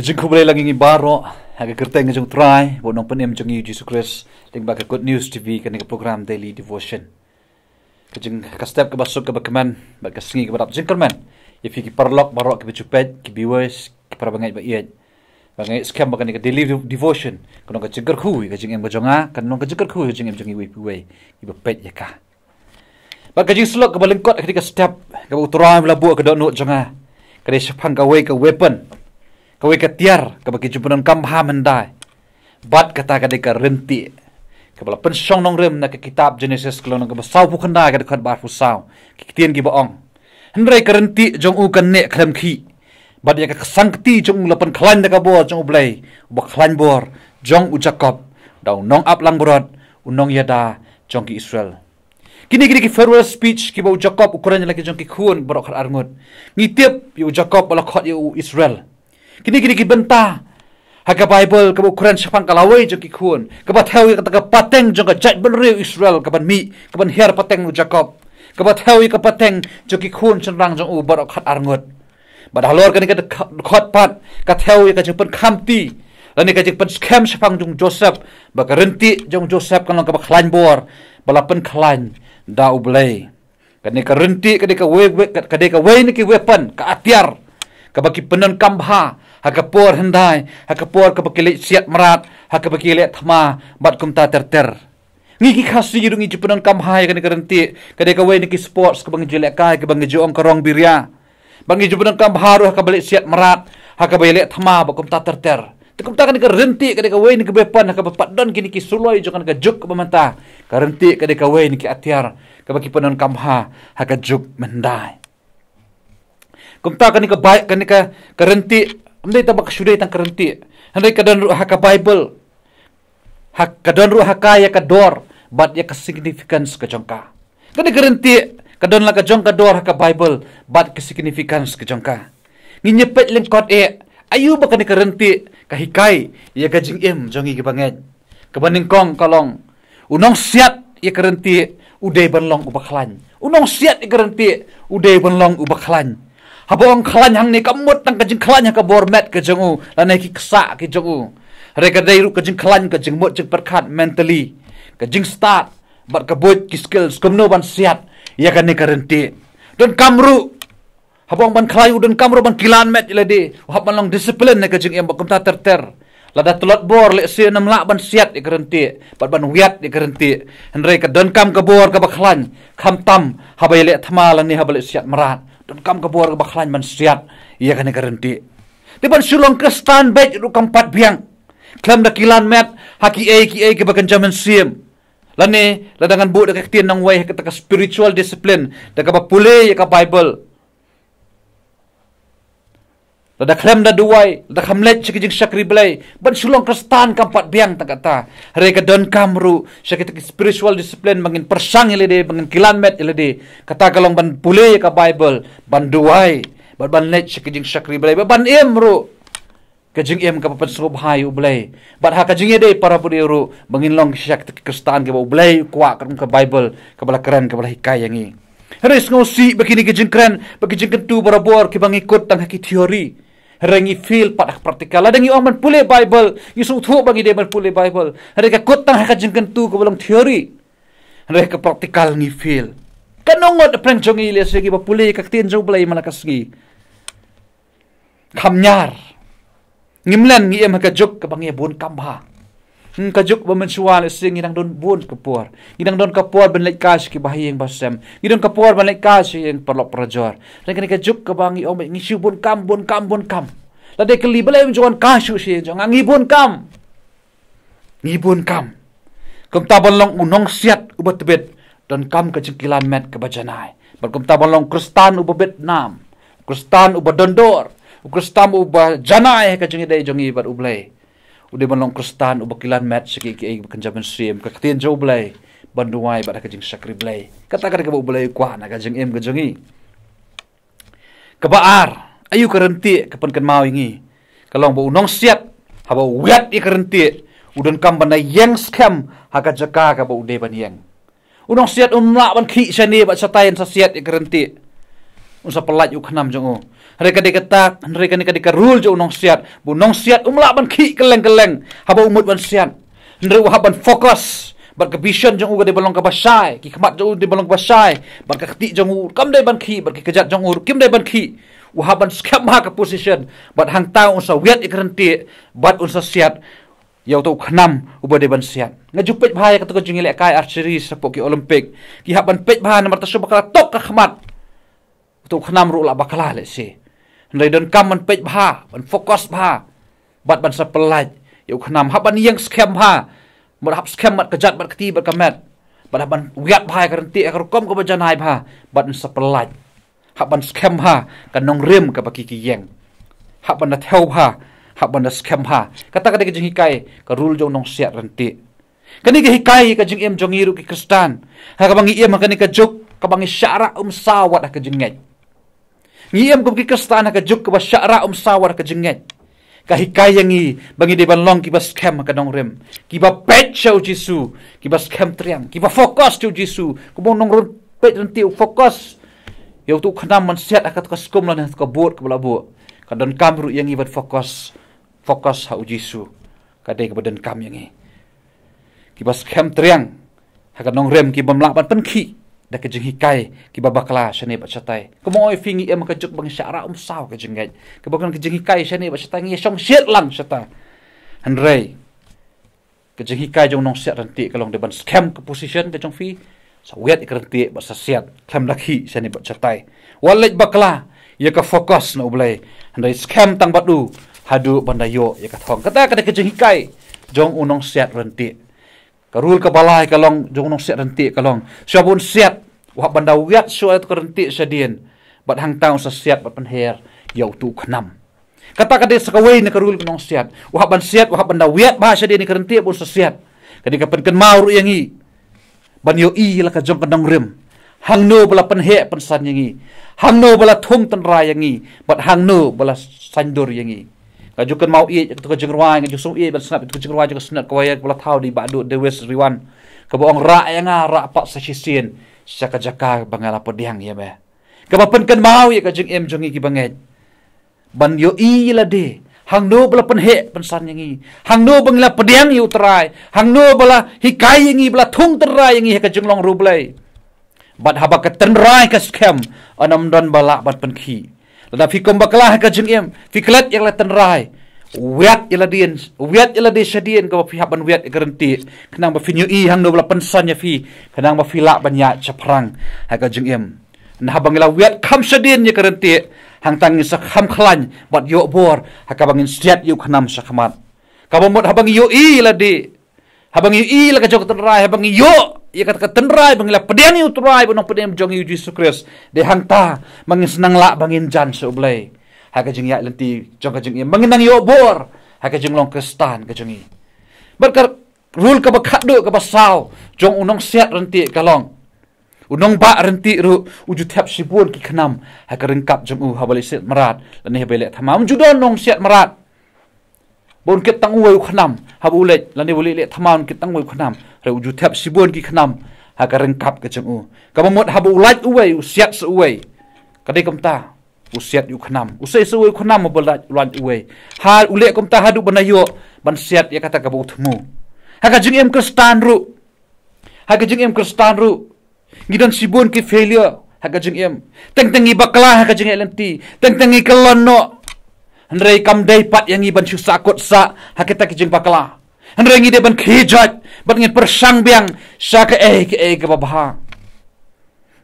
kajing kubre lang ingi baro haga kerteng ngajong try buat nong penem jong yu jesus christ ting baka good news tv kani ka program daily devotion kajing ka step ka basok ka bakman ba singi ka barap jinkerman if ki parlok baro ki bechupet ki biwes ki parabangai ba iet ba ngai skem ba kani ka daily devotion Kena ka jinker kui kajing em bojonga kan nong ka jinker kui kajing em jong yu wipuwe ya ka. pet yaka selok kajing slok ka balengkot ka step ka utrai bla ke ka donut jonga kada sepang ka wei ka weapon ก็วิกาเตียร์ก็บอกกิจุปนันกำหามันได้บัดกตากันเด็กรินตีก็บอกเป็นช่องน้องเริ่มนะกับคิตาบเจเนซิสกลอนก็บอกสาวผู้คนได้กับขัดบาฟูสาวกิเตียนกิบอองฮันไรกรินตีจงอูกันเนะคลมขี้บัดยากสังตีจงละเป็นคลันเด็กบัวจงอุเบลยบอกคลันบัวจงอุจักบดาวน้องอับลังบรอดอุน้องยาดาจงกิอิสราเอลกินกินกิฟเฟอร์เวลสปีชกิบอกอุจักบอุครันยังละกิจงกิขุนบรอกขัดอารมณ์งี้เทียบอยู่อุจักบบอกขัดอยู่อิสราเอล kini kini ki benta haka bible ka ukran shapang ka lawai jo ki khun ka ba pateng jo jat jet israel ka ban mi ka ban pateng nu jacob ka ba thau pateng jo ki khun chan rang jo u bar khat ar ngot ba ni ka khot pat kata thau kata jo pen kham ti la ni ka jo pen scam joseph ba ka renti jo joseph ka lo ka ba khlan bor ba pen khlan da u blai ka ni ka renti ka ni ka we ka ni ka we ni weapon ka atyar ka bagi ki penan kamha hakapor hendai hakapor ka pakile siat merat, marat hakapakile thma bat kumta ter ter ngi ki khasi yidu ngi jipunan kam hai kan garanti kade ka wen ki sports ka bangi kai ka bangi jong ka rong biria bangi jipunan kam haru ka balik siat merat, marat hakapakile thma bat kumta ter ter Tukum takkan ke renti ke dekat wain ke bepan ke bepat don kini ki suloi jangan ke juk bementa. Ke renti ke dekat wain ki atiar ke bagi penon kamha ha ke juk mendai. Kum takkan ke baik ke ni ke kerenti. Amdai tabak sudai tang kerenti. Amdai kadon ru haka Bible. Hak kadon ru haka ya ka door, bat ya ka significance ka jongka. Kada kerenti kadon la ka jongka door haka Bible, bat ka significance ka jongka. Nginyepet lengkot e, ayu ba ni kerenti kahikai, ia gajing ka jing em jongi banget. Kebanding kong kalong, unong siat ia kerenti udai benlong ubak ubaklan. Unong siat ia kerenti udai benlong ubak ubaklan. Habang khalan hang ne kamot tang ka jing khalan ka bor met ka jung u la ne ki ksa ki jung u re ka perkhat mentally ka start bar ka boit skills kom no ban siat ya ka ne ka renti kamru habang ban khlayu dan kamru ban kilan met la de hab long discipline ne ka jing embok ta ter ter la da bor le si nam la ban siat ya ka renti pat ban wiat ya ka renti hen re ka don kam ka bor ka tam habai le thama la ne siat marat kam ka bor ba khlan man siat ye kan ka renti de ban sulong ka stan ru kam pat biang klam da kilan met haki e ki e ke ba kan jaman siem lane la bu da ka tin nang wai ha ka spiritual discipline da ka ba pule ya bible la da khlem da duai la da khamlet chik jing ban sulong kristan kampat biang ta kata re ka don kamru sakit spiritual discipline mangin persang ile de mangin kilan met ile kata kalong ban pule ka bible ban duai ban hamlet let chik belai. shakri blai ban emru ka jing em ka pat sub hai u blai ban ha ka jing para pu e ru mangin long shak kristan ke belai kwa kam ka bible ka bala keren ka bala hikai yang ini. Harus ngosi begini kejengkeran, begini kentu berabur, kita mengikut tentang teori rengi feel pada praktikal, praktika la dengi oman bible isu su bagi dia man pule bible reka kota hak jengken tu ke belum theory reka praktikal ni feel kanongot pren jong ile segi ba pule kak tin jong blai mana kasgi kamnyar ngimlan ngi em hak jok ka bangi bon kamha kajuk ba mensual sing don bun kepuar idang don kepuar benda kasih ki bahing basem idang kepuar ben lekas yen perlok prajor dan kena kajuk kebangi bang i ombe bun kam bun kam bun kam la de kli bele kasih kasu jangan jongan ngibun kam ngibun kam kum ta bolong unong siat ubat tebet dan kam kecengkilan met ke bar kum ta bolong kristan ubat vietnam kristan ubat dondor kristan ubat janai kecengide jongi bar ublay udah menolong kristan ubah kilan mat sekiki ai bekenja mensiem ke jauh belai banduai pada kajing sakri belai Katakan kada kebo belai kuah na kajing em kajingi kebaar ayu kerenti kepen ken mau ingi kalau bo unong siap haba wet i kerenti udan kam bana yang scam haka jaka kebo udah ban yang unong siap umla ban ki sani bat satayan sasiat siat i kerenti unsa palat yuk enam jong reka de kata reka ni kadika rul jo nong siat bu nong siat umla ban ki keleng keleng haba umut ban siat ndre wa ban fokus ban ke vision jong ga de balong ka basai ki khmat jo de balong basai ban ka khti jong kam de ban ki ban ki kejat jong kim de ban ki wa ha ban skem ha ka position ban hang ta unsa wet ikrenti ban unsa siat yau tau khnam uba de ban siat na jupet bhai ka to jingile kai archery sapok ki olympic ki ha pet bhai na mar ta sobakala tok tu khnam ru la bakla le si nei don kam man pech bha man focus bha bat ban sa pelaj yo khnam ha ban yang skem bha mar hab skem mat kajat bat kti bat kamat bat ban wiat bha karan ti akar kom ko bajanai bha bat sa pelaj ha ban skem bha kan nong rim ka baki ki yang ha ban na theu bha ha ban na skem bha kata kata ki jingi kai ka rul jong nong siat ran ti kani ki hikai ka jing em jong iru ki kristan ha ka bangi em ka ni ka jok ka bangi syara um sawat ha ka jingai ngi em ko kikastan ka juk ba syara um sawar ka jenget ka hikayangi bangi de ban long ki ba skem ka dong rem ki ba pet chau jisu ki ba skem triang ki ba fokus tu jisu ko bon nong pet ren fokus yo tu khana man set akat ka skum lan ka bot ka labu ka don kam ru yangi ba fokus fokus ha jisu ka de ka don kam yangi ki ba skem triang ha ka dong rem ki ba mlak ban pen ki Dak ke jing hikai ki baba kala shane ba chatai ko moi fingi em eh, ka juk bang syara um sau ke jing gai ke ba kan ke jing hikai shane ba chatai ngi song shit lang chata han rei ke jing hikai jong nong set rentik ke long de ban scam ke position ke jong fi sa wet ke ranti ba sa set kham la khi shane ba chatai walet ba kala ye ya ka focus no blai han scam tang ba du hadu banda yo ye ya ka thong kata ka de ke jing hikai jong unong set rentik ka rul ka balai ka long jong nong set renti ka long sya bun set wa banda wiat sya ka renti sya dien bat hang tau sa bat pen her tu kenam. kata kata de sa kawai ne ka rul ka nong set wa ban set wa banda wiat ba sya dien ka renti bun sa set ka mau ru i ban yo i la ka jong ka nong rem hang no bala pen he pen san yang i hang no bala thung ten ra yang i bat hang no bala san dor kalau juga mau iya, kita kerja ngeruai, kita kerja ngeruai, kita kerja ngeruai, kita kerja ngeruai, kita kerja tahu di badut, di wis, riwan. Kebuang rak yang ngah, rak pak sesisin. Saya kerja ka, bangga lapor diang, ya meh. Kebapun kan mau iya, kerja ngeruai, jengi ki bangga. Ban yo iya lah deh. Hang no bela penhek pensan yang ini. Hang no bangga lapor diang iya uterai. Hang no bela hikai yang ini, bela tung terai yang ini, kerja rublay. Bat haba ketenrai ke skem. Anam dan balak bat penki la fikom bakalah ko mbakla ka jin em fi klat yang la tan rai wet yela dien wet yela de shadien ko fi kenang ba fi hang no la pensan ya fi kenang ba fi la banya chaprang ha ka jin em na habang la wet kam shadien ya garanti ya hang tang ni sa kham khlan bat yo bor ha ka bangin street yu khnam sa khamat ka bomot habang yo i habang lah, yo i la ka habang yo ia kata kata tenrai bangila pedeni utrai bunong pedeni jong yu Yesus Kristus de hangta mangin senang lak bangin jan so blai haka jing ya lenti jong ka jing ia mangin nang yobor haka jing long kristan ka jong i berkar rul ka bakat do ka basau jong unong siat renti kalong unong ba renti ru uju tiap sibun ki kenam haka rengkap jong u habali siat merat lani habali tamam judon nong siat merat Bon kitang uwe ukhnam habulet lani bulilet tamam kitang uwe ukhnam re uju tap sibun ki khnam ha ka ke chu ka mot ha bu lai u wei u siat su wei ka de kom ta u siat u khnam u sei su wei khnam bo lai lai u wei ha u le kom ta ha ban siat ya kata ka bu thmu ha jing em ka stan ru ha ka jing em ka stan ru ngi dan sibun ki failure ha ka jing em teng teng i bakla ha ka jing elanti teng teng i kalon no Hendrei kam pat yang iban susah kot sa hakita kijing pakalah. ันเรงีเดบันขีจัดบันเงินประชังเบียงชาเกเอกเอกบับฮา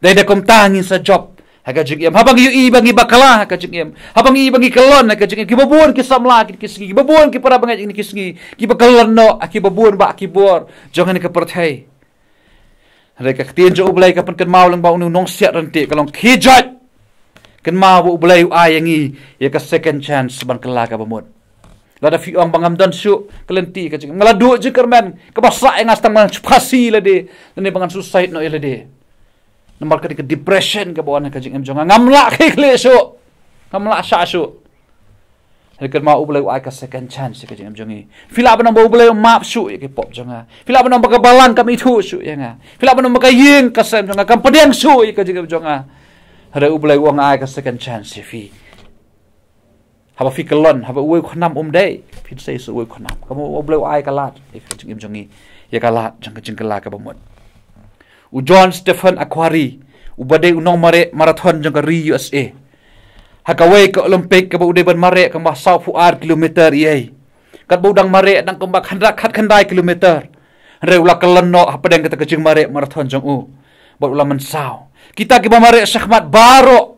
เดเดกมตางินสะจบฮักจึงเอ็มฮับังยูอีบังยีบักลาฮักจึงเอ็มฮับังยีบังยีกลอนฮักจึงเอ็มกิบบัวนกิสัมลากิกิสกีกิบบัวนกิปราบังยีกิสกีกิบกลอนโนกิบบัวนบักกิบบัวจงเงินกับประเทศไทยเรกักเตียนจะอุบลัยกับเป็นกันมาวลังบ่าวนุนงเสียรันติกลองขีจัดกันมาวุบลัยอายังงี้ยังกับ second chance บังกลากับบัวน Lada fi ang bangam dan syuk kelenti ke cik. Ngeladu je kerman. Kebasa yang astang mana cepasi lah dia. Lani bangan susahit no ila dia. Nampak ketika depression kebawaan bawah ke cik. Ngamjong. Ngamlak ke kelih syuk. Ngamlak syak syuk. Hari kerma u boleh uai second chance ke cik. Ngamjong ni. Fila apa nombor u boleh maaf syuk ya ke pop Fila apa nombor kebalan kami itu syuk ya nga. Fila apa nombor keying ke sem jong. Kampedeng syuk ya ke cik. Ngamjong. Hari u boleh uang ai ke second chance ya fi. ฮับฟิกลอนฮับอวยขนำอมได้พิเศษสวยขนำก็มองเบลไอกะลาดเอฟจึงยิมจงงี้ยากะลาดจังกจึงกะลากับหมดอุจอนสเตฟานอะควารีอุบะเดอุนองมาเรมาราธอนจังกะรียูเอสเอฮักเอาไว้กับโอลิมปิกกับอุเดบันมาเรกับมาซาวฟูอาร์กิโลเมตรเย่กับบูดังมาเรดังกับมาขันรักขัดขันได้กิโลเมตรเรือุลักลันโนฮับประเด็นกับตะกจึงมาเรมาราธอนจังอูบอกุลามันซาว kita kibamare sakmat barok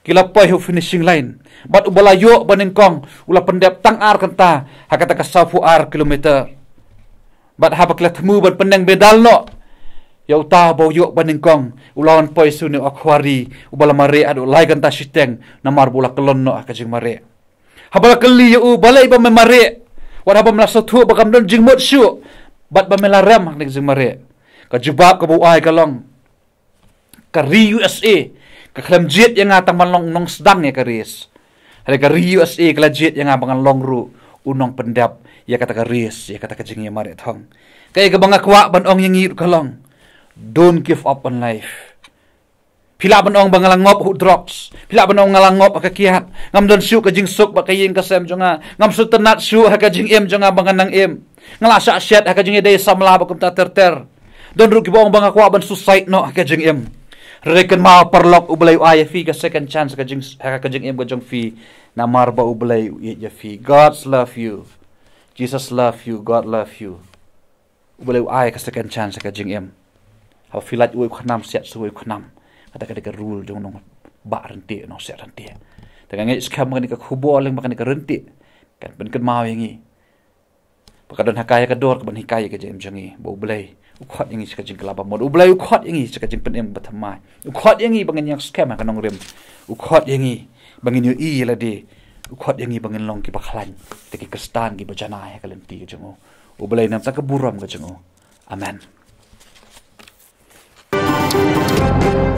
kila poi hu finishing line bat ubala yo baning kong ula pendep tang ar kenta hakata ka safu ar kilometer bat haba kila temu ban pendeng bedal no ya uta bo yo baning kong ulawan poi suni akwari ubala mare adu lai kenta siteng namar bula kelon no akajing ah mare haba keli yo ya ubala iba memare wat haba melasa tu bakam don jing mot syu bat bamela rem hak ning jing mare ka jubab ka bu ai kalong ka USA กะเคลมจีดยังงาตังมันลองนองสดังเนี่ยกะเรสอะไรกะรีวสเอกละจีดยังงาบังันลองรู้อุนองเป็นดับยากะตะกะเรสยากะตะกะจิงยามาเรทองกะเอกบังกะวะบันองยังงีรุกะลอง don't give up on life พิลาบันองบังลังงบหุดรอปส์พิลาบันองงลังงบอากาศียดงำดันสิวกะจิงสุกบักยิงกะเซมจงางำสุตนัดสิวฮะกะจิงเอ็มจงาบังันนังเอ็มงลาสะเชดฮะกะจิงเดย์สัมลาบักุมตาเตอร์เตอร์ดนรุกิบองบังกะวะบันสุไซต์เนาะฮะกะจิงเอ็ม Rekan mau perlok ubelai u ayah fi ke second chance ke jing heka ke jing ibu jong fi na marba ubelai u ye fi. God love you. Jesus love you. God love you. Ubelai u ayah ke second chance ke jing im. Hau fi lat u khanam siat su u khanam. Kata rule jong nong ba renti no siat renti. Tengah ni skam ke ni ke aling makan ni renti. Kan ben mau yang ni. Pekadun hakai ke dor kebun hikai ke jem jengi bau belai ukhot yang ini sekajeng kelapa mod ublai ukhot yang ini sekajeng penem bathamai ukhot yang ini bangin yang skema ke nong rem ukhot yang ini bangin yo i la di ukhot yang ini bangin long ki bakhlan teki kristan ki bajana ya kalem ti jengo ublai nam tak ke buram ke jengo amen Thank you.